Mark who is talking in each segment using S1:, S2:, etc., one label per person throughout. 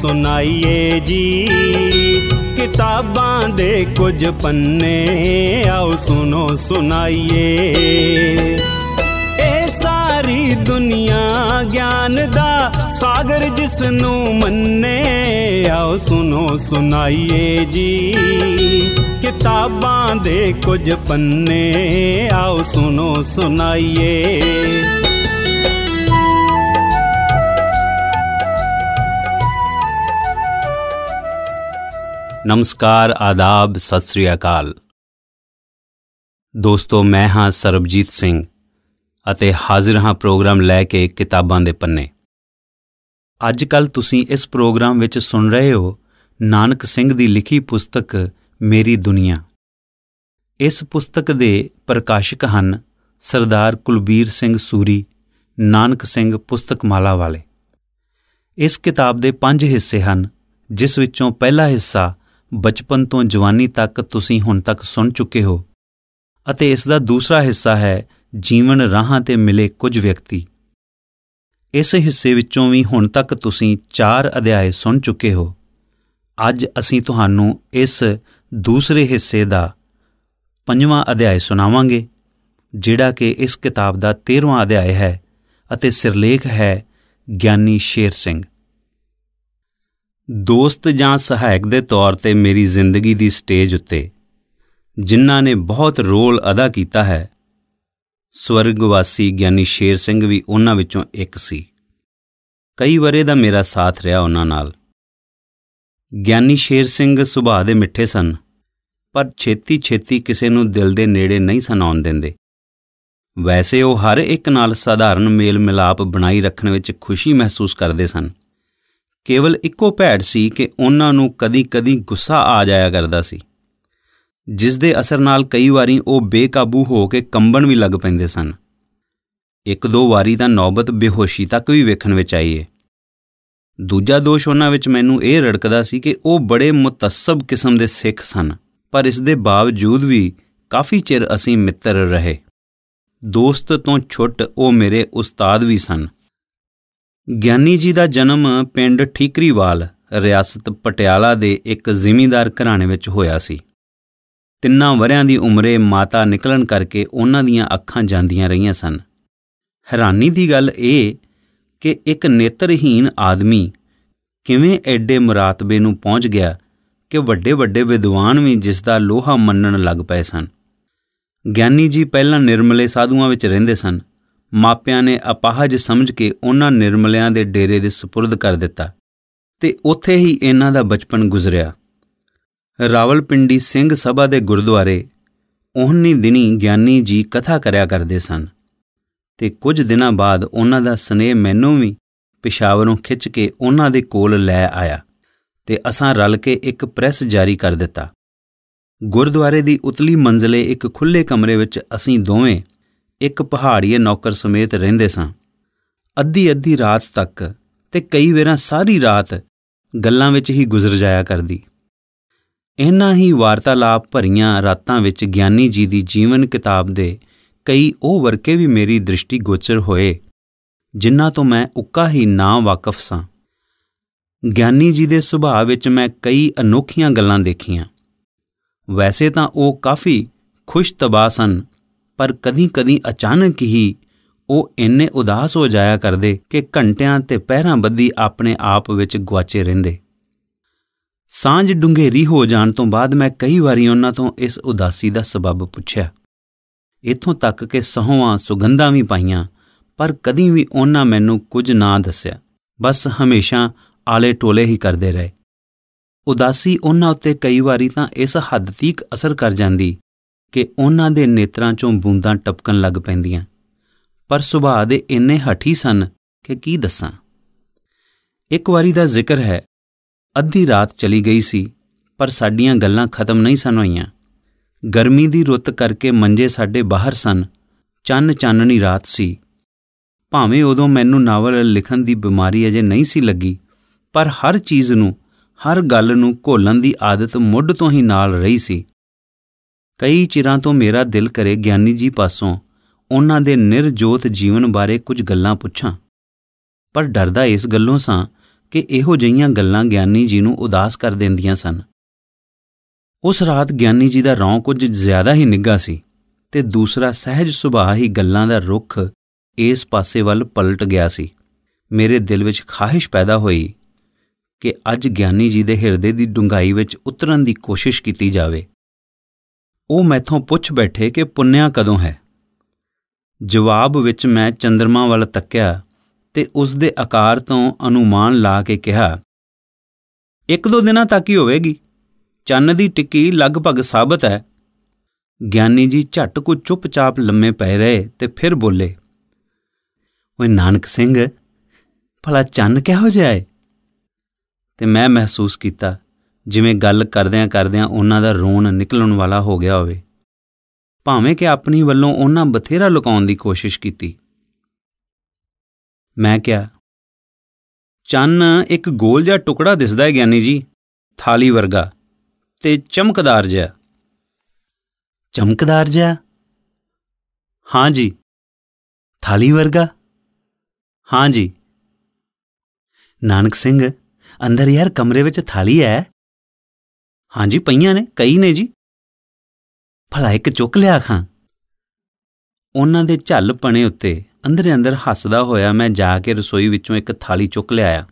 S1: ਸੁਣਾਈਏ ਜੀ ਕਿਤਾਬਾਂ ਦੇ ਕੁਝ ਪੰਨੇ ਆਓ ਸੁਣੋ ਸੁਣਾਈਏ ਇਹ ਸਾਰੀ ਦੁਨੀਆ ਗਿਆਨ ਦਾ ਸਾਗਰ ਜਿਸ ਨੂੰ ਮੰਨੇ ਆਓ ਸੁਣੋ ਸੁਣਾਈਏ ਜੀ ਕਿਤਾਬਾਂ ਦੇ ਕੁਝ ਪੰਨੇ ਆਓ ਸੁਣੋ ਸੁਣਾਈਏ
S2: ਨਮਸਕਾਰ ਆਦਾਬ ਸਤਿ ਸ੍ਰੀ ਅਕਾਲ ਦੋਸਤੋ ਮੈਂ ਹਾਂ ਸਰਬਜੀਤ ਸਿੰਘ ਅਤੇ ਹਾਜ਼ਰ ਹਾਂ ਪ੍ਰੋਗਰਾਮ ਲੈ ਕੇ ਕਿਤਾਬਾਂ ਦੇ ਪੰਨੇ ਅੱਜ ਕੱਲ ਤੁਸੀਂ ਇਸ ਪ੍ਰੋਗਰਾਮ ਵਿੱਚ ਸੁਣ ਰਹੇ ਹੋ ਨਾਨਕ ਸਿੰਘ ਦੀ ਲਿਖੀ ਪੁਸਤਕ ਮੇਰੀ ਦੁਨੀਆ ਇਸ ਪੁਸਤਕ ਦੇ ਪ੍ਰਕਾਸ਼ਕ ਹਨ ਸਰਦਾਰ ਕੁਲਬੀਰ ਸਿੰਘ ਸੂਰੀ ਨਾਨਕ ਸਿੰਘ ਪੁਸਤਕਮਾਲਾ ਵਾਲੇ ਇਸ ਕਿਤਾਬ ਦੇ 5 ਹਿੱਸੇ ਹਨ ਜਿਸ ਵਿੱਚੋਂ ਪਹਿਲਾ ਹਿੱਸਾ ਬਚਪਨ ਤੋਂ ਜਵਾਨੀ ਤੱਕ ਤੁਸੀਂ ਹੁਣ ਤੱਕ ਸੁਣ ਚੁੱਕੇ ਹੋ ਅਤੇ ਇਸ ਦਾ ਦੂਸਰਾ ਹਿੱਸਾ ਹੈ ਜੀਵਨ ਰਾਹਾਂ ਤੇ ਮਿਲੇ ਕੁਝ ਵਿਅਕਤੀ ਇਸ ਹਿੱਸੇ ਵਿੱਚੋਂ ਵੀ ਹੁਣ ਤੱਕ ਤੁਸੀਂ 4 ਅਧਿਆਏ ਸੁਣ ਚੁੱਕੇ ਹੋ ਅੱਜ ਅਸੀਂ ਤੁਹਾਨੂੰ ਇਸ ਦੂਸਰੇ ਹਿੱਸੇ ਦਾ ਪੰਜਵਾਂ ਅਧਿਆਇ ਸੁਣਾਵਾਂਗੇ ਜਿਹੜਾ ਕਿ ਇਸ ਕਿਤਾਬ ਦਾ 13ਵਾਂ ਅਧਿਆਇ ਹੈ ਅਤੇ ਸਿਰਲੇਖ ਹੈ ਗਿਆਨੀ ਸ਼ੇਰ ਸਿੰਘ ਦੋਸਤ ਜਾਂ ਸਹਾਇਕ ਦੇ ਤੌਰ ਤੇ ਮੇਰੀ ਜ਼ਿੰਦਗੀ ਦੀ ਸਟੇਜ ਉੱਤੇ ਜਿਨ੍ਹਾਂ ਨੇ ਬਹੁਤ ਰੋਲ ਅਦਾ ਕੀਤਾ ਹੈ ਸਵਰਗਵਾਸੀ ਗਿਆਨੀ ਸ਼ੇਰ ਸਿੰਘ ਵੀ ਉਹਨਾਂ ਵਿੱਚੋਂ ਇੱਕ ਸੀ ਕਈ ਵਰੇ ਦਾ ਮੇਰਾ ਸਾਥ ਰਿਹਾ ਉਹਨਾਂ ਨਾਲ ਗਿਆਨੀ ਸ਼ੇਰ ਸਿੰਘ ਸੁਭਾਅ ਦੇ ਮਿੱਠੇ ਸਨ ਪਰ ਛੇਤੀ ਛੇਤੀ ਕਿਸੇ ਨੂੰ ਦਿਲ ਦੇ ਨੇੜੇ ਨਹੀਂ ਸਨਾਉਣ ਦਿੰਦੇ ਵੈਸੇ ਉਹ ਹਰ ਇੱਕ ਨਾਲ ਸਧਾਰਨ ਮੇਲ ਮਿਲਾਪ ਬਣਾਈ ਰੱਖਣ ਵਿੱਚ ਖੁਸ਼ੀ ਮਹਿਸੂਸ ਕਰਦੇ ਸਨ ਕੇਵਲ ਇੱਕੋ ਭੈੜ ਸੀ ਕਿ ਉਹਨਾਂ ਨੂੰ ਕਦੀ-ਕਦੀ ਗੁੱਸਾ ਆ ਜਾਇਆ ਕਰਦਾ ਸੀ ਜਿਸ ਦੇ ਅਸਰ ਨਾਲ ਕਈ ਵਾਰੀ ਉਹ ਬੇਕਾਬੂ ਹੋ ਕੇ ਕੰਬਣ ਵੀ ਲੱਗ ਪੈਂਦੇ ਸਨ ਇੱਕ ਦੋ ਵਾਰੀ ਤਾਂ ਨੌਬਤ ਬੇਹੋਸ਼ੀ ਤੱਕ ਵੀ ਵੇਖਣ ਵਿੱਚ ਆਈ ਏ ਦੂਜਾ ਦੋਸ਼ ਉਹਨਾਂ ਵਿੱਚ ਮੈਨੂੰ ਇਹ ਰੜਕਦਾ ਸੀ ਕਿ ਉਹ ਬੜੇ ਮੁਤਸਬ ਕਿਸਮ ਦੇ ਸਿੱਖ ਸਨ ਪਰ ਇਸ ਦੇ ਬਾਵਜੂਦ ਵੀ ਕਾਫੀ ਚਿਰ ਅਸੀਂ ਮਿੱਤਰ ਰਹੇ ਦੋਸਤ ਤੋਂ ਛੁੱਟ ਉਹ ਮੇਰੇ ਉਸਤਾਦ ਵੀ ਸਨ ਗਿਆਨੀ ਜੀ ਦਾ ਜਨਮ ਪਿੰਡ ਠੀਕਰੀਵਾਲ ਰਿਆਸਤ ਪਟਿਆਲਾ ਦੇ ਇੱਕ ਜ਼ਿਮੀਂਦਾਰ ਘਰਾਣੇ ਵਿੱਚ ਹੋਇਆ ਸੀ ਤਿੰਨਾਂ ਵਰਿਆਂ ਦੀ ਉਮਰੇ ਮਾਤਾ ਨਿਕਲਣ ਕਰਕੇ ਉਹਨਾਂ ਦੀਆਂ ਅੱਖਾਂ ਜਾਂਦੀਆਂ ਰਹੀਆਂ ਸਨ ਹੈਰਾਨੀ ਦੀ ਗੱਲ ਇਹ ਕਿ ਇੱਕ ਨੇਤਰਹੀਨ ਆਦਮੀ ਕਿਵੇਂ ਐਡੇ ਮਰਾਤਬੇ ਨੂੰ ਪਹੁੰਚ ਗਿਆ ਕਿ ਵੱਡੇ ਵੱਡੇ ਵਿਦਵਾਨ ਵੀ ਜਿਸ ਦਾ ਲੋਹਾ ਮੰਨਣ ਲੱਗ ਪਏ ਸਨ ਗਿਆਨੀ ਜੀ ਪਹਿਲਾਂ ਨਿਰਮਲੇ ਸਾਧੂਆਂ ਵਿੱਚ ਰਹਿੰਦੇ ਸਨ ਮਾਪਿਆਂ ਨੇ ਅਪਾਹਜ ਸਮਝ ਕੇ ਉਹਨਾਂ ਨਿਰਮਲਿਆਂ ਦੇ ਡੇਰੇ ਦੇ سپرد ਕਰ ਦਿੱਤਾ ਤੇ ਉੱਥੇ ਹੀ ਇਹਨਾਂ ਦਾ ਬਚਪਨ ਗੁਜ਼ਰਿਆ ਰਾਵਲਪਿੰਡੀ ਸਿੰਘ ਸਭਾ ਦੇ ਗੁਰਦੁਆਰੇ ਉਹਨੀ ਦਿਨੀ ਗਿਆਨੀ ਜੀ ਕਥਾ ਕਰਿਆ ਕਰਦੇ ਸਨ ਤੇ ਕੁਝ ਦਿਨਾਂ ਬਾਅਦ ਉਹਨਾਂ ਦਾ ਸਨੇਹ ਮੈਨੂੰ ਵੀ ਪਿਸ਼ਾਵਰੋਂ ਖਿੱਚ ਕੇ ਉਹਨਾਂ ਦੇ ਕੋਲ ਲੈ ਆਇਆ ਤੇ ਅਸਾਂ ਰਲ ਕੇ ਇੱਕ ਪ੍ਰੈਸ ਜਾਰੀ ਕਰ ਦਿੱਤਾ ਗੁਰਦੁਆਰੇ ਦੀ ਉਤਲੀ ਮੰਜ਼ਲੇ ਇੱਕ ਖੁੱਲੇ ਕਮਰੇ ਵਿੱਚ ਅਸੀਂ ਦੋਵੇਂ ਇੱਕ ਪਹਾੜੀਏ ਨੌਕਰ ਸਮੇਤ ਰਹਿੰਦੇ ਸਾਂ ਅੱਧੀ ਅੱਧੀ ਰਾਤ ਤੱਕ ਤੇ ਕਈ ਵੇਰਾਂ ਸਾਰੀ ਰਾਤ ਗੱਲਾਂ ਵਿੱਚ ਹੀ ਗੁਜ਼ਰ ਜਾਇਆ ਕਰਦੀ ਇਹਨਾਂ ਹੀ ਵਾਰਤਾਲਾਪ ਭਰੀਆਂ ਰਾਤਾਂ ਵਿੱਚ ਗਿਆਨੀ ਜੀ ਦੀ ਜੀਵਨ ਕਿਤਾਬ ਦੇ ਕਈ ਉਹ ਵਰਕੇ ਵੀ ਮੇਰੀ ਦ੍ਰਿਸ਼ਟੀ ਗੋਚਰ ਹੋਏ ਜਿਨ੍ਹਾਂ ਤੋਂ ਮੈਂ ਉੱਕਾ ਹੀ ਨਾ ਵਾਕਫ ਸਾਂ ਗਿਆਨੀ ਜੀ ਦੇ ਸੁਭਾਅ ਵਿੱਚ ਮੈਂ ਕਈ ਅਨੋਖੀਆਂ ਗੱਲਾਂ ਦੇਖੀਆਂ ਵੈਸੇ ਤਾਂ ਉਹ ਕਾਫੀ ਖੁਸ਼ ਸਨ ਪਰ ਕਦੀ-ਕਦੀ ਅਚਾਨਕ ਹੀ ਉਹ ਇੰਨੇ ਉਦਾਸ ਹੋ ਜਾਇਆ ਕਰਦੇ ਕਿ ਘੰਟਿਆਂ ਤੇ ਪਹਿਰਾਂ ਬੱਦੀ ਆਪਣੇ ਆਪ ਵਿੱਚ ਗਵਾਚੇ ਰਹਿੰਦੇ ਸਾਂਝ ਡੁੰਗੇਰੀ ਹੋ ਜਾਣ ਤੋਂ ਬਾਅਦ ਮੈਂ ਕਈ ਵਾਰੀ ਉਹਨਾਂ ਤੋਂ ਇਸ ਉਦਾਸੀ ਦਾ ਸਬਬ ਪੁੱਛਿਆ ਇਥੋਂ ਤੱਕ ਕਿ ਸਹੋਆਂ ਸੁਗੰਧਾਂ ਵੀ ਪਾਈਆਂ ਪਰ ਕਦੀ ਵੀ ਉਹਨਾਂ ਮੈਨੂੰ ਕੁਝ ਨਾ ਦੱਸਿਆ ਬਸ ਹਮੇਸ਼ਾ ਆਲੇ ਟੋਲੇ ਹੀ ਕਰਦੇ ਰਹੇ ਉਦਾਸੀ ਉਹਨਾਂ ਉੱਤੇ ਕਈ ਵਾਰੀ ਤਾਂ ਇਸ ਹੱਦ ਤੀਕ ਅਸਰ ਕਰ ਜਾਂਦੀ ਕਿ ਉਹਨਾਂ ਦੇ ਨੇਤਰਾਂ 'ਚੋਂ ਬੂੰਦਾਂ ਟਪਕਣ ਲੱਗ ਪੈਂਦੀਆਂ ਪਰ ਸੁਭਾਅ ਦੇ ਇੰਨੇ ਹਠੀ ਸਨ ਕਿ ਕੀ ਦੱਸਾਂ ਇੱਕ ਵਾਰੀ ਦਾ ਜ਼ਿਕਰ ਹੈ ਅੱਧੀ ਰਾਤ ਚਲੀ ਗਈ ਸੀ ਪਰ ਸਾਡੀਆਂ ਗੱਲਾਂ ਖਤਮ ਨਹੀਂ ਸਨ ਹੋਈਆਂ ਗਰਮੀ ਦੀ ਰੁੱਤ ਕਰਕੇ ਮੰਜੇ ਸਾਡੇ ਬਾਹਰ ਸਨ ਚੰਨ ਚਾਨਣੀ ਰਾਤ ਸੀ ਭਾਵੇਂ ਉਦੋਂ ਮੈਨੂੰ ਨਾਵਲ ਲਿਖਣ ਦੀ ਬਿਮਾਰੀ ਅਜੇ ਨਹੀਂ ਸੀ ਲੱਗੀ ਪਰ ਹਰ ਚੀਜ਼ ਨੂੰ ਹਰ ਗੱਲ ਨੂੰ ਘੋਲਣ ਦੀ ਆਦਤ ਮੁੱਢ ਤੋਂ ਹੀ ਨਾਲ ਰਹੀ ਸੀ ਕਈ ਚਿਰਾਂ ਤੋਂ ਮੇਰਾ ਦਿਲ ਕਰੇ ਗਿਆਨੀ ਜੀ ਪਾਸੋਂ ਉਹਨਾਂ ਦੇ ਨਿਰਜੋਤ ਜੀਵਨ ਬਾਰੇ ਕੁਝ ਗੱਲਾਂ ਪੁੱਛਾਂ ਪਰ ਡਰਦਾ ਇਸ ਗੱਲੋਂ ਸਾਂ ਕਿ ਇਹੋ ਜਿਹੀਆਂ ਗੱਲਾਂ ਗਿਆਨੀ ਜੀ ਨੂੰ ਉਦਾਸ ਕਰ ਦਿੰਦੀਆਂ ਸਨ ਉਸ ਰਾਤ ਗਿਆਨੀ ਜੀ ਦਾ ਰੌਂ ਕੁਝ ਜ਼ਿਆਦਾ ਹੀ ਨਿੱਗਾ ਸੀ ਤੇ ਦੂਸਰਾ ਸਹਿਜ ਸੁਭਾਅ ਹੀ ਗੱਲਾਂ ਦਾ ਰੁਖ ਇਸ ਪਾਸੇ ਵੱਲ ਪਲਟ ਗਿਆ ਸੀ ਮੇਰੇ ਦਿਲ ਵਿੱਚ ਖਾਹਿਸ਼ ਪੈਦਾ ਹੋਈ ਕਿ ਅੱਜ ਗਿਆਨੀ ਜੀ ਦੇ ਹਿਰਦੇ ਦੀ ਡੁੰਗਾਈ ਵਿੱਚ ਉਤਰਨ ਦੀ ਕੋਸ਼ਿਸ਼ ਕੀਤੀ ਜਾਵੇ ਉਹ ਮੈਥੋਂ ਪੁੱਛ ਬੈਠੇ ਕਿ ਪੁੰਨਿਆ ਕਦੋਂ ਹੈ ਜਵਾਬ ਵਿੱਚ ਮੈਂ ਚੰਦਰਮਾ ਵੱਲ ਤੱਕਿਆ ਤੇ ਉਸ ਦੇ ਆਕਾਰ ਤੋਂ ਅਨੁਮਾਨ ਲਾ ਕੇ ਕਿਹਾ ਇੱਕ ਦੋ ਦਿਨਾਂ ਤੱਕ ਹੀ ਹੋਵੇਗੀ ਚੰਨ ਦੀ ਟਿੱਕੀ ਲਗਭਗ ਸਾਬਤ ਹੈ ਗਿਆਨੀ ਜੀ ਝਟ ਕੋ ਚੁੱਪਚਾਪ ਲੰਮੇ ਪਏ ਰਹੇ ਤੇ ਫਿਰ ਬੋਲੇ ਓਏ ਨਾਨਕ ਸਿੰਘ ਭਲਾ ਚੰਨ ਕਿਹੋ ਜਿਹਾ ਹੈ ਤੇ ਮੈਂ ਮਹਿਸੂਸ ਕੀਤਾ ਜਿਵੇਂ ਗੱਲ ਕਰਦਿਆਂ ਕਰਦਿਆਂ ਉਹਨਾਂ ਦਾ ਰੋਣ ਨਿਕਲਣ ਵਾਲਾ ਹੋ ਗਿਆ ਹੋਵੇ ਭਾਵੇਂ ਕਿ ਆਪਣੀ ਵੱਲੋਂ ਉਹਨਾਂ ਬਥੇਰਾ ਲੁਕਾਉਣ ਦੀ ਕੋਸ਼ਿਸ਼ ਕੀਤੀ ਮੈਂ ਕਿਹਾ ਚੰਨ ਇੱਕ ਗੋਲ ਜਿਹਾ ਟੁਕੜਾ ਦਿਸਦਾ ਹੈ ਗਿਆਨੀ ਜੀ ਥਾਲੀ ਵਰਗਾ ਤੇ ਚਮਕਦਾਰ ਜਿਹਾ ਚਮਕਦਾਰ ਜਿਹਾ ਹਾਂ ਜੀ ਥਾਲੀ ਵਰਗਾ ਹਾਂ ਜੀ ਨਾਨਕ ਸਿੰਘ ਅੰਦਰ ਯਾਰ ਕਮਰੇ ਵਿੱਚ ਥਾਲੀ ਹੈ ਹਾਂਜੀ ਪਈਆਂ ਨੇ ਕਈ ਨੇ ਜੀ ਭਲਾ ਇੱਕ ਚੁੱਕ ਲਿਆ ਖਾਂ ਉਹਨਾਂ ਦੇ ਝੱਲ ਪਣੇ ਉੱਤੇ ਅੰਦਰੇ ਅੰਦਰ ਹੱਸਦਾ ਹੋਇਆ ਮੈਂ ਜਾ ਕੇ ਰਸੋਈ ਵਿੱਚੋਂ ਇੱਕ ਥਾਲੀ ਚੁੱਕ ਲਿਆ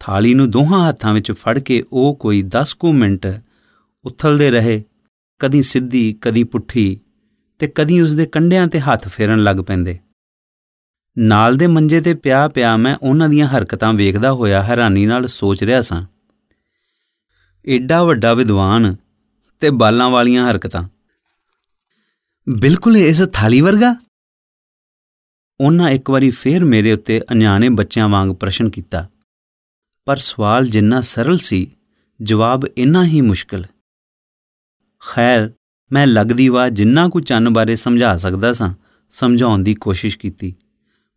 S2: ਥਾਲੀ ਨੂੰ ਦੋਹਾਂ ਹੱਥਾਂ ਵਿੱਚ ਫੜ ਕੇ ਉਹ ਕੋਈ 10 ਕੁ ਮਿੰਟ ਉਥਲਦੇ ਰਹੇ ਕਦੀ ਸਿੱਧੀ ਕਦੀ ਪੁੱਠੀ ਤੇ ਕਦੀ ਉਸ ਦੇ ਕੰਡਿਆਂ ਤੇ ਹੱਥ ਫੇਰਨ ਲੱਗ ਪੈਂਦੇ ਨਾਲ ਦੇ ਮੰਜੇ ਤੇ ਪਿਆ ਪਿਆ ਮੈਂ ਉਹਨਾਂ ਦੀਆਂ ਹਰਕਤਾਂ ਵੇਖਦਾ ਹੋਇਆ ਹੈਰਾਨੀ ਨਾਲ ਸੋਚ ਰਿਹਾ ਸਾਂ ਐਡਾ ਵੱਡਾ ਵਿਦਵਾਨ ਤੇ ਬਾਲਾਂ ਵਾਲੀਆਂ ਹਰਕਤਾਂ ਬਿਲਕੁਲ ਇਸ ਥਾਲੀ ਵਰਗਾ ਉਹਨਾਂ ਇੱਕ ਵਾਰੀ ਫੇਰ ਮੇਰੇ ਉੱਤੇ ਅਣਜਾਣੇ ਬੱਚਿਆਂ ਵਾਂਗ ਪ੍ਰਸ਼ਨ ਕੀਤਾ ਪਰ ਸਵਾਲ ਜਿੰਨਾ ਸਰਲ ਸੀ ਜਵਾਬ ਇੰਨਾ ਹੀ ਮੁਸ਼ਕਲ ਖੈਰ ਮੈਂ ਲੱਗਦੀ ਵਾ ਜਿੰਨਾ ਕੁ ਚੰਨ ਬਾਰੇ ਸਮਝਾ ਸਕਦਾ ਸਾਂ ਸਮਝਾਉਣ ਦੀ ਕੋਸ਼ਿਸ਼ ਕੀਤੀ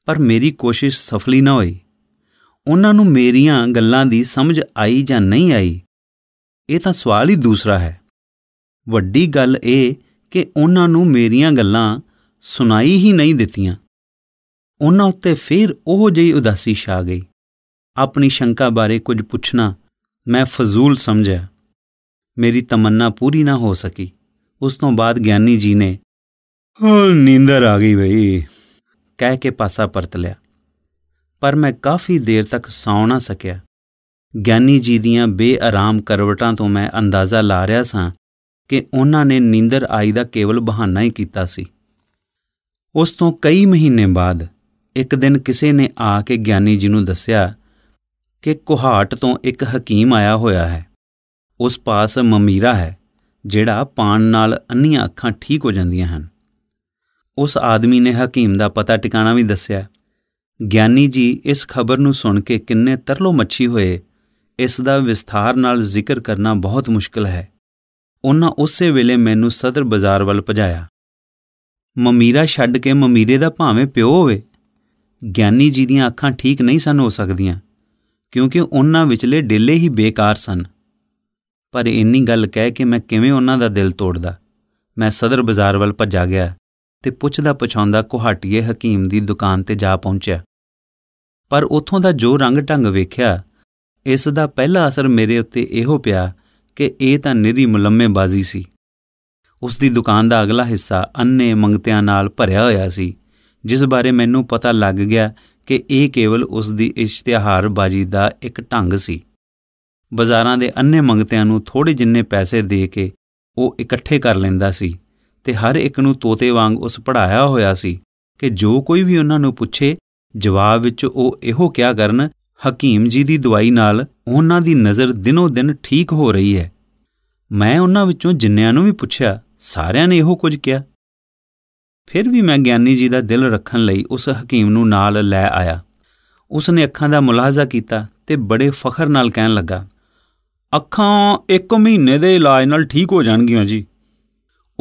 S2: ਪਰ ਮੇਰੀ ਕੋਸ਼ਿਸ਼ ਸਫਲੀ ਨਾ ਹੋਈ ਉਹਨਾਂ ਨੂੰ ਮੇਰੀਆਂ ਗੱਲਾਂ ਦੀ ਸਮਝ ਆਈ ਜਾਂ ਨਹੀਂ ਆਈ ਇਹ ਤਾਂ ਸਵਾਲ ਹੀ ਦੂਸਰਾ ਹੈ ਵੱਡੀ ਗੱਲ ਇਹ ਕਿ ਉਹਨਾਂ ਨੂੰ ਮੇਰੀਆਂ ਗੱਲਾਂ ਸੁਣਾਈ ਹੀ ਨਹੀਂ ਦਿੱਤੀਆਂ ਉਹਨਾਂ ਉੱਤੇ ਫਿਰ ਉਹ ਜਿਹੀ ਉਦਾਸੀ ਛਾ ਗਈ ਆਪਣੀ ਸ਼ੰਕਾ ਬਾਰੇ ਕੁਝ ਪੁੱਛਣਾ ਮੈਂ ਫਜ਼ੂਲ ਸਮਝਿਆ ਮੇਰੀ ਤਮੰਨਾ ਪੂਰੀ ਨਾ ਹੋ ਸਕੀ ਉਸ ਤੋਂ ਬਾਅਦ ਗਿਆਨੀ ਜੀ ਨੇ ਨੀਂਦਰ ਆ ਗਈ ਬਈ ਕਹਿ ਕੇ ਪਾਸਾ ਪਰਤ ਲਿਆ ਪਰ ਮੈਂ ਕਾਫੀ ਦੇਰ ਤੱਕ ਸੌਂ ਨਾ ਸਕਿਆ ਗਿਆਨੀ ਜੀ ਦੀਆਂ ਬੇਆਰਾਮ ਕਰਵਟਾਂ ਤੋਂ ਮੈਂ ਅੰਦਾਜ਼ਾ ਲਾ ਰਿਹਾ ਸਾਂ ਕਿ ਉਹਨਾਂ ਨੇ ਨੀਂਦਰ ਆਈ ਦਾ ਕੇਵਲ ਬਹਾਨਾ ਹੀ ਕੀਤਾ ਸੀ ਉਸ ਤੋਂ ਕਈ ਮਹੀਨੇ ਬਾਅਦ ਇੱਕ ਦਿਨ ਕਿਸੇ ਨੇ ਆ ਕੇ ਗਿਆਨੀ ਜੀ ਨੂੰ ਦੱਸਿਆ ਕਿ ਕੋਹਾਟ ਤੋਂ ਇੱਕ ਹਕੀਮ ਆਇਆ ਹੋਇਆ ਹੈ ਉਸ ਪਾਸ ਮਮੀਰਾ ਹੈ ਜਿਹੜਾ ਪਾਣ ਨਾਲ ਅੰਨੀਆਂ ਅੱਖਾਂ ਠੀਕ ਹੋ ਜਾਂਦੀਆਂ ਹਨ ਉਸ ਆਦਮੀ ਨੇ ਹਕੀਮ ਦਾ ਪਤਾ ਟਿਕਾਣਾ ਵੀ ਦੱਸਿਆ ਗਿਆਨੀ ਜੀ ਇਸ ਖਬਰ ਨੂੰ ਸੁਣ ਕੇ ਕਿੰਨੇ ਤਰਲੋ ਮੱਛੀ ਹੋਏ ਇਸ ਦਾ ਵਿਸਥਾਰ ਨਾਲ ਜ਼ਿਕਰ ਕਰਨਾ ਬਹੁਤ ਮੁਸ਼ਕਲ ਹੈ ਉਹਨਾਂ ਉਸੇ ਵੇਲੇ ਮੈਨੂੰ ਸਦਰ ਬਾਜ਼ਾਰ ਵੱਲ ਭਜਾਇਆ ਮਮੀਰਾ ਛੱਡ ਕੇ ਮਮੀਰੇ ਦਾ ਭਾਵੇਂ ਪਿਓ ਹੋਵੇ ਗਿਆਨੀ ਜੀ ਦੀਆਂ ਅੱਖਾਂ ਠੀਕ ਨਹੀਂ ਸਨ ਹੋ ਸਕਦੀਆਂ ਕਿਉਂਕਿ ਉਹਨਾਂ ਵਿਚਲੇ ਡੇਲੇ ਹੀ ਬੇਕਾਰ ਸਨ ਪਰ ਇੰਨੀ ਗੱਲ ਕਹਿ ਕੇ ਮੈਂ ਕਿਵੇਂ ਉਹਨਾਂ ਦਾ ਦਿਲ ਤੋੜਦਾ ਮੈਂ ਸਦਰ ਬਾਜ਼ਾਰ ਵੱਲ ਭੱਜਾ ਗਿਆ ਤੇ ਪੁੱਛਦਾ ਪੁਛਾਉਂਦਾ ਕੋਹਾਟੀਏ ਹਕੀਮ ਦੀ ਦੁਕਾਨ ਤੇ ਜਾ ਪਹੁੰਚਿਆ ਪਰ ਉਥੋਂ ਦਾ ਜੋ ਰੰਗ ਢੰਗ ਵੇਖਿਆ ਇਸ ਦਾ ਪਹਿਲਾ ਅਸਰ ਮੇਰੇ ਉੱਤੇ ਇਹੋ ਪਿਆ ਕਿ ਇਹ ਤਾਂ ਨਿਰੀ ਮੁਲੰਮੇਬਾਜ਼ੀ ਸੀ ਉਸ ਦੀ ਦੁਕਾਨ ਦਾ ਅਗਲਾ ਹਿੱਸਾ ਅੰਨੇ ਮੰਗਤਿਆਂ ਨਾਲ ਭਰਿਆ ਹੋਇਆ ਸੀ ਜਿਸ ਬਾਰੇ ਮੈਨੂੰ ਪਤਾ ਲੱਗ ਗਿਆ ਕਿ ਇਹ ਕੇਵਲ ਉਸ ਦੀ ਇਸ਼ਤਿਹਾਰਬਾਜ਼ੀ ਦਾ ਇੱਕ ਢੰਗ ਸੀ ਬਾਜ਼ਾਰਾਂ ਦੇ ਅੰਨੇ ਮੰਗਤਿਆਂ ਨੂੰ ਥੋੜੇ ਜਿੰਨੇ ਪੈਸੇ ਦੇ ਕੇ ਉਹ ਇਕੱਠੇ ਕਰ ਲੈਂਦਾ ਸੀ ਤੇ ਹਰ ਇੱਕ ਨੂੰ ਤੋਤੇ ਵਾਂਗ ਉਸ ਪੜਾਇਆ ਹੋਇਆ ਸੀ ਕਿ ਜੋ ਕੋਈ ਵੀ ਉਹਨਾਂ ਨੂੰ ਪੁੱਛੇ ਜਵਾਬ ਵਿੱਚ ਉਹ ਇਹੋ ਕਿਹਾ ਕਰਨ ਹਕੀਮ ਜੀ ਦੀ ਦਵਾਈ ਨਾਲ ਉਹਨਾਂ ਦੀ ਨਜ਼ਰ ਦਿਨੋ ਦਿਨ ਠੀਕ ਹੋ ਰਹੀ ਹੈ ਮੈਂ ਉਹਨਾਂ ਵਿੱਚੋਂ ਜਿੰਨਿਆਂ ਨੂੰ ਵੀ ਪੁੱਛਿਆ ਸਾਰਿਆਂ ਨੇ ਇਹੋ ਕੁਝ ਕਿਹਾ ਫਿਰ ਵੀ ਮੈਂ ਗਿਆਨੀ ਜੀ ਦਾ ਦਿਲ ਰੱਖਣ ਲਈ ਉਸ ਹਕੀਮ ਨੂੰ ਨਾਲ ਲੈ ਆਇਆ ਉਸ ਨੇ ਅੱਖਾਂ ਦਾ ਮੁਲਾਹਜ਼ਾ ਕੀਤਾ ਤੇ ਬੜੇ ਫਖਰ ਨਾਲ ਕਹਿਣ ਲੱਗਾ ਅੱਖਾਂ ਇੱਕ ਮਹੀਨੇ ਦੇ ਇਲਾਜ ਨਾਲ ਠੀਕ ਹੋ ਜਾਣਗੀਆਂ ਜੀ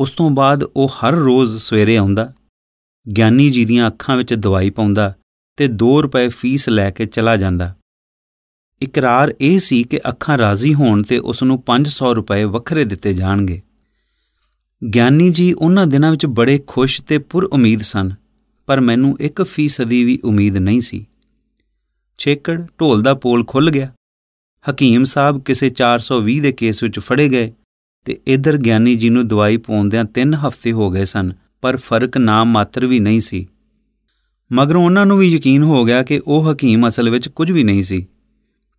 S2: ਉਸ ਤੋਂ ਬਾਅਦ ਉਹ ਹਰ ਰੋਜ਼ ਸਵੇਰੇ ਆਉਂਦਾ ਗਿਆਨੀ ਜੀ ਦੀਆਂ ਅੱਖਾਂ ਵਿੱਚ ਦਵਾਈ ਪਾਉਂਦਾ ਤੇ 2 ਰੁਪਏ ਫੀਸ ਲੈ ਕੇ ਚਲਾ ਜਾਂਦਾ ਇਕਰਾਰ ਇਹ ਸੀ ਕਿ ਅੱਖਾਂ ਰਾਜ਼ੀ ਹੋਣ ਤੇ ਉਸ ਨੂੰ 500 ਰੁਪਏ ਵੱਖਰੇ ਦਿੱਤੇ ਜਾਣਗੇ ਗਿਆਨੀ ਜੀ ਉਹਨਾਂ ਦਿਨਾਂ ਵਿੱਚ ਬੜੇ ਖੁਸ਼ ਤੇ ਪੁਰ ਉਮੀਦ ਸਨ ਪਰ ਮੈਨੂੰ ਫੀਸ ਦੀ ਵੀ ਉਮੀਦ ਨਹੀਂ ਸੀ ਛੇਕੜ ਢੋਲ ਦਾ ਪੋਲ ਖੁੱਲ ਗਿਆ ਹਕੀਮ ਸਾਹਿਬ ਕਿਸੇ 420 ਦੇ ਕੇਸ ਵਿੱਚ ਫੜੇ ਗਏ ਤੇ ਇਧਰ ਗਿਆਨੀ ਜੀ ਨੂੰ ਦਵਾਈ ਪਾਉਂਦਿਆਂ 3 ਹਫ਼ਤੇ ਹੋ ਗਏ ਸਨ ਪਰ ਫਰਕ ਨਾ ਮਾਤਰ ਵੀ ਨਹੀਂ ਸੀ ਮਗਰੋਂ ਉਹਨਾਂ ਨੂੰ ਵੀ ਯਕੀਨ ਹੋ ਗਿਆ ਕਿ ਉਹ ਹਕੀਮ ਅਸਲ ਵਿੱਚ ਕੁਝ ਵੀ ਨਹੀਂ ਸੀ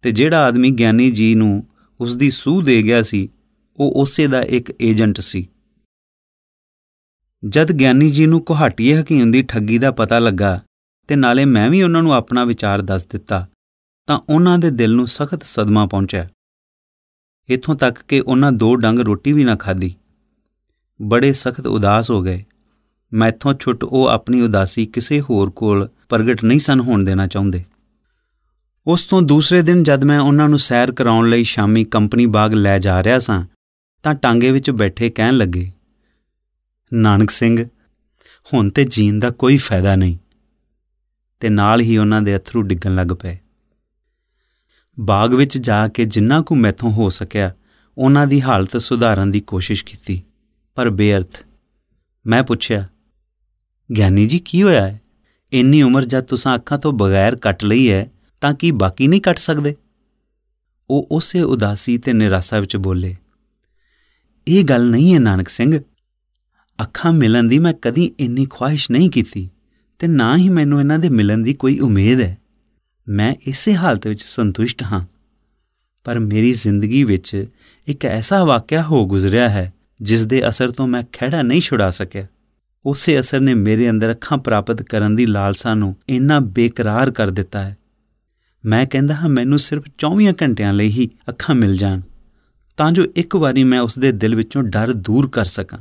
S2: ਤੇ ਜਿਹੜਾ ਆਦਮੀ ਗਿਆਨੀ ਜੀ ਨੂੰ ਉਸ ਦੀ ਸੂਹ ਦੇ ਗਿਆ ਸੀ ਉਹ ਉਸੇ ਦਾ ਇੱਕ ਏਜੰਟ ਸੀ ਜਦ ਗਿਆਨੀ ਜੀ ਨੂੰ ਕੋਹਾਟੀਏ ਹਕੀਮ ਦੀ ਠੱਗੀ ਦਾ ਪਤਾ ਲੱਗਾ ਤੇ ਨਾਲੇ ਮੈਂ ਵੀ ਉਹਨਾਂ ਨੂੰ ਆਪਣਾ ਵਿਚਾਰ ਦੱਸ ਦਿੱਤਾ ਤਾਂ ਉਹਨਾਂ ਦੇ ਦਿਲ ਨੂੰ ਸਖਤ ਸਦਮਾ ਪਹੁੰਚਿਆ ਇਥੋਂ ਤੱਕ ਕਿ ਉਹਨਾਂ ਦੋ ਡੰਗ ਰੋਟੀ ਵੀ ਨਾ ਖਾਧੀ ਬੜੇ ਸਖਤ ਉਦਾਸ ਹੋ ਗਏ ਮੈਥੋਂ ਛੁੱਟ ਉਹ ਆਪਣੀ ਉਦਾਸੀ ਕਿਸੇ ਹੋਰ ਕੋਲ ਪ੍ਰਗਟ ਨਹੀਂ ਸਨ ਹੋਣ ਦੇਣਾ ਚਾਹੁੰਦੇ ਉਸ ਤੋਂ ਦੂਸਰੇ ਦਿਨ ਜਦ ਮੈਂ ਉਹਨਾਂ ਨੂੰ ਸੈਰ ਕਰਾਉਣ ਲਈ ਸ਼ਾਮੀ ਕੰਪਨੀ ਬਾਗ ਲੈ ਜਾ ਰਿਹਾ ਸਾਂ ਤਾਂ ਟਾਂਗੇ ਵਿੱਚ ਬੈਠੇ ਕਹਿਣ ਲੱਗੇ ਨਾਨਕ ਸਿੰਘ ਹੁਣ ਤੇ ਜੀਣ ਦਾ ਕੋਈ ਫਾਇਦਾ ਨਹੀਂ ਤੇ ਨਾਲ ਹੀ ਉਹਨਾਂ ਦੇ ਅਥਰੂ ਡਿੱਗਣ ਲੱਗ ਪਏ ਬਾਗ ਵਿੱਚ ਜਾ ਕੇ ਜਿੰਨਾ ਕੁ ਮੈਥੋਂ ਹੋ ਸਕਿਆ ਉਹਨਾਂ ਦੀ ਹਾਲਤ ਸੁਧਾਰਨ ਦੀ ਕੋਸ਼ਿਸ਼ ਕੀਤੀ ਪਰ ਬੇਅਰਥ ਮੈਂ ਪੁੱਛਿਆ ਗਿਆਨੀ ਜੀ ਕੀ ਹੋਇਆ ਹੈ ਇੰਨੀ ਉਮਰ ਜਦ ਤੁਸੀਂ ਅੱਖਾਂ ਤੋਂ ਬਗੈਰ ਕੱਟ ਲਈ ਹੈ ਤਾਂ ਕੀ ਬਾਕੀ ਨਹੀਂ ਕੱਟ ਸਕਦੇ ਉਹ ਉਸੇ ਉਦਾਸੀ ਤੇ ਨਿਰਾਸ਼ਾ ਵਿੱਚ ਬੋਲੇ ਇਹ ਗੱਲ ਨਹੀਂ ਹੈ ਨਾਨਕ ਸਿੰਘ ਅੱਖਾਂ ਮਿਲਣ ਦੀ ਮੈਂ ਕਦੀ ਇੰਨੀ ਖੁਆਇਸ਼ ਨਹੀਂ ਕੀਤੀ ਤੇ ਨਾ ਹੀ ਮੈਨੂੰ ਇਹਨਾਂ ਦੇ ਮਿਲਣ ਦੀ ਕੋਈ ਉਮੀਦ ਹੈ ਮੈਂ ਇਸੇ ਹਾਲਤ ਵਿੱਚ ਸੰਤੁਸ਼ਟ ਹਾਂ ਪਰ ਮੇਰੀ ਜ਼ਿੰਦਗੀ ਵਿੱਚ ਇੱਕ ਐਸਾ ਵਾਕਿਆ ਹੋ ਗੁਜ਼ਰਿਆ ਹੈ ਜਿਸ ਦੇ ਅਸਰ ਤੋਂ ਮੈਂ ਖਿਹੜਾ ਨਹੀਂ ਛੁਡਾ ਸਕਿਆ ਉਸੇ ਅਸਰ ਨੇ ਮੇਰੇ ਅੰਦਰ ਅੱਖਾਂ ਪ੍ਰਾਪਤ ਕਰਨ ਦੀ ਲਾਲਸਾ ਨੂੰ ਇੰਨਾ ਬੇਕਰਾਰ ਕਰ ਦਿੱਤਾ ਹੈ ਮੈਂ ਕਹਿੰਦਾ ਹਾਂ ਮੈਨੂੰ ਸਿਰਫ 24 ਘੰਟਿਆਂ ਲਈ ਹੀ ਅੱਖਾਂ ਮਿਲ ਜਾਣ ਤਾਂ ਜੋ ਇੱਕ ਵਾਰੀ ਮੈਂ ਉਸ ਦੇ ਦਿਲ ਵਿੱਚੋਂ ਡਰ ਦੂਰ ਕਰ ਸਕਾਂ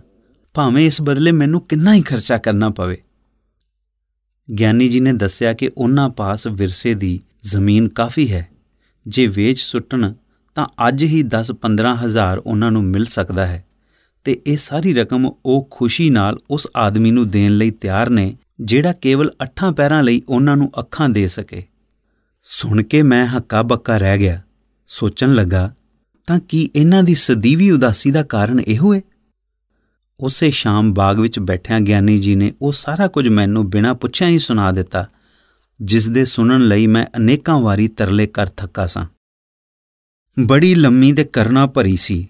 S2: ਭਾਵੇਂ ਇਸ ਬਦਲੇ ਮੈਨੂੰ ਕਿੰਨਾ ਹੀ ਖਰਚਾ ਕਰਨਾ ਪਵੇ ਗਿਆਨੀ ਜੀ ਨੇ ਦੱਸਿਆ ਕਿ ਉਹਨਾਂ ਪਾਸ ਵਿਰਸੇ ਦੀ ਜ਼ਮੀਨ ਕਾਫੀ ਹੈ ਜੇ ਵੇਚ ਸੁੱਟਣ ਤਾਂ ਅੱਜ ਹੀ 10-15 ਹਜ਼ਾਰ ਉਹਨਾਂ ਨੂੰ ਮਿਲ ਸਕਦਾ ਹੈ ਤੇ ਇਹ ਸਾਰੀ ਰਕਮ ਉਹ ਖੁਸ਼ੀ ਨਾਲ ਉਸ ਆਦਮੀ ਨੂੰ ਦੇਣ ਲਈ ਤਿਆਰ ਨੇ ਜਿਹੜਾ ਕੇਵਲ ਅੱਠਾਂ ਪੈਰਾਂ ਲਈ ਉਹਨਾਂ ਨੂੰ ਅੱਖਾਂ ਦੇ ਸਕੇ ਸੁਣ ਕੇ ਮੈਂ ਹੱਕਾ ਬੱਕਾ ਰਹਿ ਗਿਆ ਸੋਚਣ ਲੱਗਾ ਤਾਂ ਕੀ ਇਹਨਾਂ ਦੀ ਸਦੀਵੀ ਉਦਾਸੀ ਦਾ ਕਾਰਨ ਇਹੋ ਹੈ ਉਸੇ ਸ਼ਾਮ ਬਾਗ ਵਿੱਚ ਬੈਠਿਆਂ ਗਿਆਨੀ ਜੀ ਨੇ ਉਹ ਸਾਰਾ ਕੁਝ ਮੈਨੂੰ ਬਿਨਾਂ ਪੁੱਛਿਆ ਹੀ ਸੁਣਾ ਦਿੱਤਾ ਜਿਸ ਦੇ ਸੁਣਨ ਲਈ ਮੈਂ ਅਨੇਕਾਂ ਵਾਰੀ ਤਰਲੇ ਕਰ ਥੱਕਾ ਸਾਂ ਬੜੀ ਲੰਮੀ ਤੇ ਕਰਨਾ ਭਰੀ ਸੀ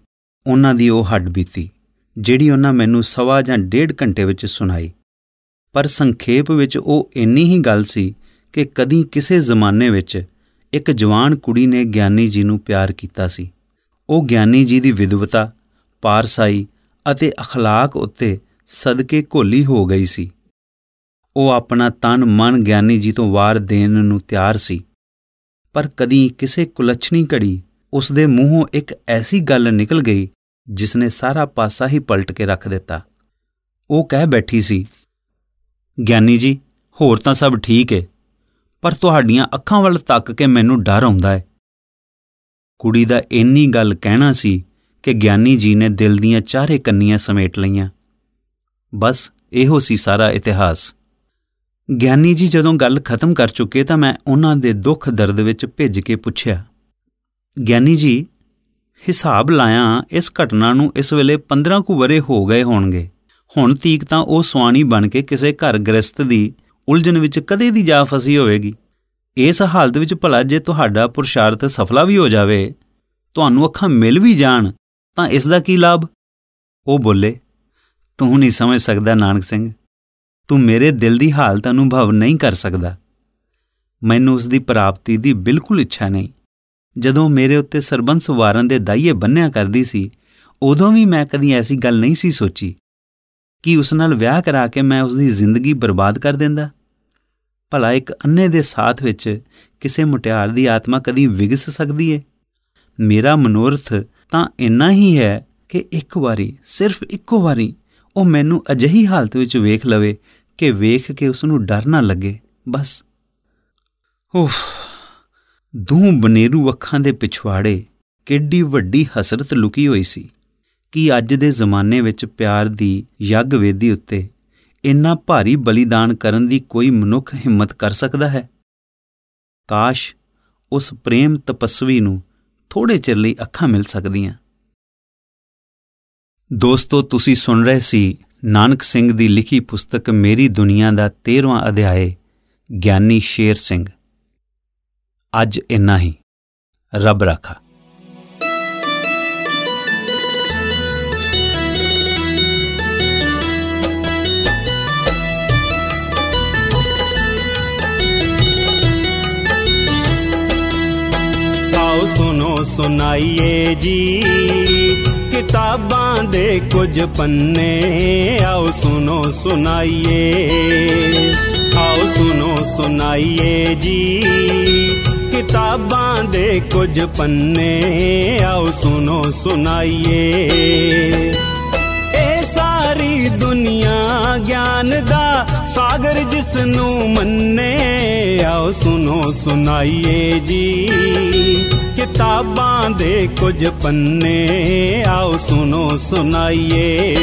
S2: ਉਹਨਾਂ ਦੀ ਉਹ ਹੱਡ ਬੀਤੀ ਜਿਹੜੀ ਉਹਨਾਂ ਮੈਨੂੰ ਸਵਾ ਜਾਂ ਡੇਢ ਘੰਟੇ ਵਿੱਚ ਸੁਣਾਈ ਪਰ ਸੰਖੇਪ ਵਿੱਚ ਉਹ ਇੰਨੀ ਹੀ ਗੱਲ ਸੀ ਕਿ ਕਦੀ ਕਿਸੇ ਜ਼ਮਾਨੇ ਵਿੱਚ ਇੱਕ ਜਵਾਨ ਕੁੜੀ ਨੇ ਗਿਆਨੀ ਜੀ ਨੂੰ ਪਿਆਰ ਕੀਤਾ ਸੀ ਉਹ ਗਿਆਨੀ ਜੀ ਦੀ ਵਿਦਵਤਾ ਪਾਰਸਾਈ ਅਤੇ اخلاق ਉੱਤੇ ਸਦਕੇ ਘੋਲੀ ਹੋ ਗਈ ਸੀ ਉਹ ਆਪਣਾ ਤਨ ਮਨ ਗਿਆਨੀ ਜੀ ਤੋਂ ਵਾਰ ਦੇਣ ਨੂੰ ਤਿਆਰ ਸੀ ਪਰ ਕਦੀ ਕਿਸੇ ਕੁਲਛਣੀ ਘੜੀ ਉਸ ਦੇ ਮੂੰਹੋਂ ਇੱਕ ਐਸੀ ਗੱਲ ਨਿਕਲ ਗਈ ਜਿਸ ਨੇ ਸਾਰਾ ਪਾਸਾ ਹੀ ਪਲਟ ਕੇ ਰੱਖ ਦਿੱਤਾ ਉਹ ਕਹਿ ਬੈਠੀ ਸੀ ਗਿਆਨੀ ਜੀ ਹੋਰ ਤਾਂ ਸਭ ਠੀਕ ਹੈ ਪਰ ਤੁਹਾਡੀਆਂ ਅੱਖਾਂ ਵੱਲ ਤੱਕ ਕੇ ਮੈਨੂੰ ਡਰ ਆਉਂਦਾ ਹੈ ਕੁੜੀ ਦਾ ਇੰਨੀ ਗੱਲ ਕਹਿਣਾ ਸੀ ਕਿ ਗਿਆਨੀ ਜੀ ਨੇ ਦਿਲ ਦੀਆਂ ਚਾਰੇ ਕੰਨੀਆਂ ਸਮੇਟ ਲਈਆਂ ਬਸ ਇਹੋ ਸੀ ਸਾਰਾ ਇਤਿਹਾਸ ਗਿਆਨੀ ਜੀ ਜਦੋਂ ਗੱਲ ਖਤਮ ਕਰ ਚੁੱਕੇ ਤਾਂ ਮੈਂ ਉਹਨਾਂ ਦੇ ਦੁੱਖ ਦਰਦ ਵਿੱਚ ਭਿੱਜ ਕੇ ਪੁੱਛਿਆ ਗਿਆਨੀ ਜੀ ਹਿਸਾਬ ਲਾਇਆ ਇਸ ਘਟਨਾ ਨੂੰ ਇਸ ਵੇਲੇ 15 ਕੁ ਬਰੇ ਹੋ ਗਏ ਹੋਣਗੇ ਹੁਣ ਤੀਕ ਤਾਂ ਉਹ ਸੁਆਣੀ ਬਣ ਕੇ ਕਿਸੇ ਘਰ ਗ੍ਰਸਤ ਦੀ ਉਲਝਣ ਵਿੱਚ ਕਦੇ ਦੀ ਜਾ ਫਸੀ ਹੋਵੇਗੀ ਇਸ ਹਾਲਤ ਵਿੱਚ ਭਲਾ ਜੇ ਤੁਹਾਡਾ ਪੁਰਸ਼ਾਰਥ ਸਫਲਾ ਵੀ ਹੋ ਜਾਵੇ ਤੁਹਾਨੂੰ ਅੱਖਾਂ ਮਿਲ ਵੀ ਜਾਣ ਤਾਂ ਇਸ ਦਾ ਕੀ ਲਾਭ ਉਹ ਬੋਲੇ ਤੂੰ ਨਹੀਂ ਸਮਝ ਸਕਦਾ ਨਾਨਕ ਸਿੰਘ ਤੂੰ ਮੇਰੇ ਦਿਲ ਦੀ ਹਾਲਤ ਅਨੁਭਵ ਨਹੀਂ ਕਰ ਸਕਦਾ ਮੈਨੂੰ ਉਸ ਦੀ ਪ੍ਰਾਪਤੀ ਦੀ ਬਿਲਕੁਲ ਇੱਛਾ ਨਹੀਂ ਜਦੋਂ ਮੇਰੇ ਉੱਤੇ ਸਰਬੰਸ ਵਾਰਨ ਦੇ ਦਾਈਏ ਬੰਨਿਆ ਕਰਦੀ ਸੀ ਉਦੋਂ ਵੀ ਮੈਂ ਕਦੀ ਐਸੀ ਗੱਲ ਨਹੀਂ ਸੀ ਸੋਚੀ ਕਿ ਉਸ ਨਾਲ ਵਿਆਹ ਕਰਾ ਕੇ ਮੈਂ ਉਸ ਦੀ ਜ਼ਿੰਦਗੀ ਬਰਬਾਦ ਕਰ ਦਿੰਦਾ ਭਲਾ ਇੱਕ ਅੰਨੇ ਦੇ ਸਾਥ ਵਿੱਚ ਕਿਸੇ ਮੁਟਿਆਰ ਦੀ ਆਤਮਾ ਕਦੀ ਵਿਗਸ ਸਕਦੀ ਏ ਮੇਰਾ ਮਨੋਰਥ ਤਾਂ ਇੰਨਾ ਹੀ ਹੈ ਕਿ ਇੱਕ ਵਾਰੀ ਸਿਰਫ ਇੱਕੋ ਵਾਰੀ ਉਹ ਮੈਨੂੰ ਅਜਹੀ ਹਾਲਤ ਵਿੱਚ ਵੇਖ ਲਵੇ ਕਿ ਵੇਖ ਕੇ ਉਸ ਨੂੰ ਡਰ ਨਾ ਲੱਗੇ ਬਸ ਉਫ ਦੂਹ ਬਨੇਰੂ ਅੱਖਾਂ ਦੇ ਪਿਛਵਾੜੇ ਕਿੱਡੀ ਵੱਡੀ ਹਸਰਤ ਲੁਕੀ ਹੋਈ ਸੀ ਕਿ ਅੱਜ ਦੇ ਜ਼ਮਾਨੇ ਵਿੱਚ ਪਿਆਰ ਦੀ ਯੱਗ ਵੇਦੀ ਉੱਤੇ ਇੰਨਾ ਭਾਰੀ ਬਲੀਦਾਨ ਕਰਨ ਦੀ ਕੋਈ ਮਨੁੱਖ ਹਿੰਮਤ ਕਰ ਸਕਦਾ ਹੈ ਕਾਸ਼ ਉਸ ਪ੍ਰੇਮ ਤਪਸਵੀ ਨੂੰ ਥੋੜੇ ਚਿਰ ਲਈ ਅੱਖਾਂ ਮਿਲ ਸਕਦੀਆਂ ਦੋਸਤੋ ਤੁਸੀਂ ਸੁਣ ਰਹੇ ਸੀ ਨਾਨਕ ਸਿੰਘ ਦੀ ਲਿਖੀ ਪੁਸਤਕ ਮੇਰੀ ਦੁਨੀਆ ਦਾ 13ਵਾਂ ਅਧਿਆਇ ਗਿਆਨੀ ਸ਼ੇਰ ਸਿੰਘ ਅੱਜ ਇੰਨਾ ਹੀ ਰੱਬ ਰਾਖਾ
S1: ਆਓ ਸੁਨੋ ਸੁਨਾਈਏ ਜੀ ਕਿਤਾਬਾਂ ਦੇ ਕੁਝ ਪੰਨੇ ਆਓ ਸੁਨੋ ਸੁਨਾਈਏ ਆਓ ਸੁਨੋ ਸੁਨਾਈਏ ਜੀ ਕਿਤਾਬਾਂ ਦੇ ਕੁਝ ਪੰਨੇ ਆਓ ਸੁਨੋ ਸੁਣਾਈਏ ਇਹ ਸਾਰੀ ਦੁਨੀਆ ਗਿਆਨ ਦਾ ਸਾਗਰ ਜਿਸ ਨੂੰ ਮੰਨੇ ਆਓ ਸੁਨੋ ਸੁਣਾਈਏ ਜੀ ਕਿਤਾਬਾਂ ਦੇ ਕੁਝ ਪੰਨੇ ਆਓ ਸੁਨੋ ਸੁਣਾਈਏ